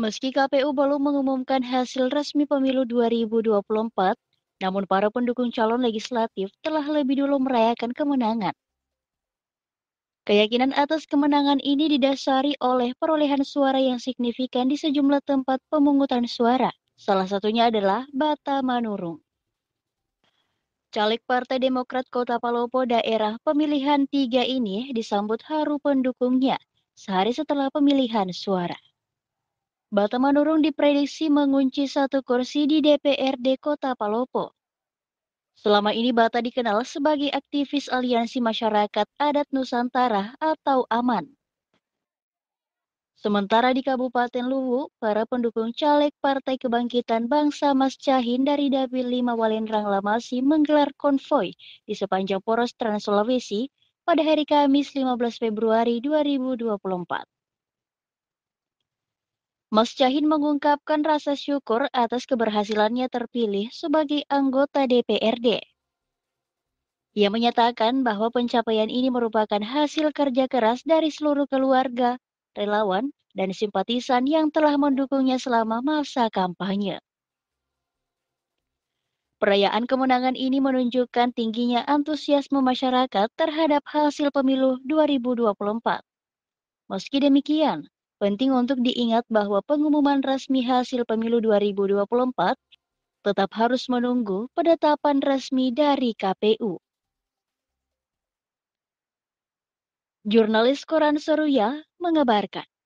Meski KPU belum mengumumkan hasil resmi pemilu 2024, namun para pendukung calon legislatif telah lebih dulu merayakan kemenangan. Keyakinan atas kemenangan ini didasari oleh perolehan suara yang signifikan di sejumlah tempat pemungutan suara. Salah satunya adalah Bata Manurung. Caleg Partai Demokrat Kota Palopo daerah pemilihan tiga ini disambut haru pendukungnya sehari setelah pemilihan suara. Manurung diprediksi mengunci satu kursi di DPRD Kota Palopo. Selama ini Bata dikenal sebagai aktivis Aliansi Masyarakat Adat Nusantara atau AMAN. Sementara di Kabupaten Luwu, para pendukung caleg Partai Kebangkitan Bangsa Mas Cahin dari Dapil 5 Walendrang Lamasi menggelar konvoy di sepanjang poros Trans Sulawesi pada hari Kamis 15 Februari 2024. Mas Cahin mengungkapkan rasa syukur atas keberhasilannya terpilih sebagai anggota DPRD. Ia menyatakan bahwa pencapaian ini merupakan hasil kerja keras dari seluruh keluarga, relawan, dan simpatisan yang telah mendukungnya selama masa kampanye. Perayaan kemenangan ini menunjukkan tingginya antusiasme masyarakat terhadap hasil pemilu 2024. Meski demikian, Penting untuk diingat bahwa pengumuman resmi hasil pemilu 2024 tetap harus menunggu penetapan resmi dari KPU. Jurnalis Koran Seruya mengabarkan.